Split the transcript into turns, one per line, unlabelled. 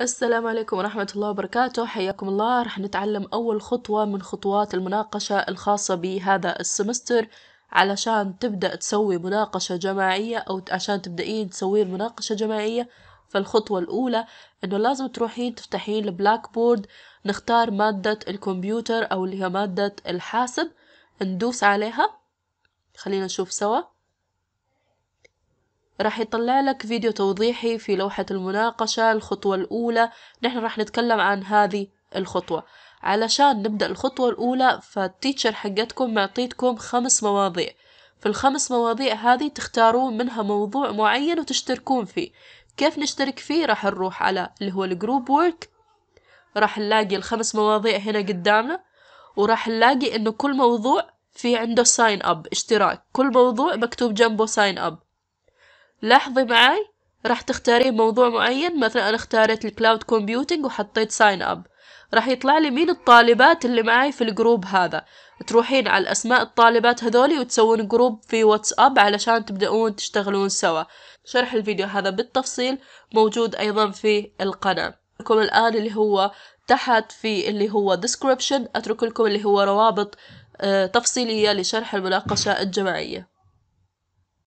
السلام عليكم ورحمة الله وبركاته حياكم الله رح نتعلم أول خطوة من خطوات المناقشة الخاصة بهذا السمستر علشان تبدأ تسوي مناقشة جماعية أو عشان تبدأين تسوين مناقشة جماعية فالخطوة الأولى إنه لازم تروحين تفتحين البلاك بورد نختار مادة الكمبيوتر أو اللي هي مادة الحاسب ندوس عليها خلينا نشوف سوا راح يطلع لك فيديو توضيحي في لوحة المناقشة الخطوة الأولى نحن راح نتكلم عن هذه الخطوة علشان نبدأ الخطوة الأولى فالتيتشر حقتكم معطيتكم خمس مواضيع في الخمس مواضيع هذه تختارون منها موضوع معين وتشتركون فيه كيف نشترك فيه راح نروح على اللي هو الجروب وورك راح نلاقي الخمس مواضيع هنا قدامنا وراح نلاقي انه كل موضوع في عنده ساين اب اشتراك كل موضوع مكتوب جنبه ساين اب لاحظي معي راح تختارين موضوع معين مثلا أنا اختارت الكلاود كومبيوتينج وحطيت ساين أب راح يطلع لي مين الطالبات اللي معي في الجروب هذا تروحين على أسماء الطالبات هذولي وتسوون جروب في واتساب علشان تبدأون تشتغلون سوا شرح الفيديو هذا بالتفصيل موجود أيضا في القناة لكم الآن اللي هو تحت في اللي هو description أترك لكم اللي هو روابط آه، تفصيلية لشرح المناقشة الجماعية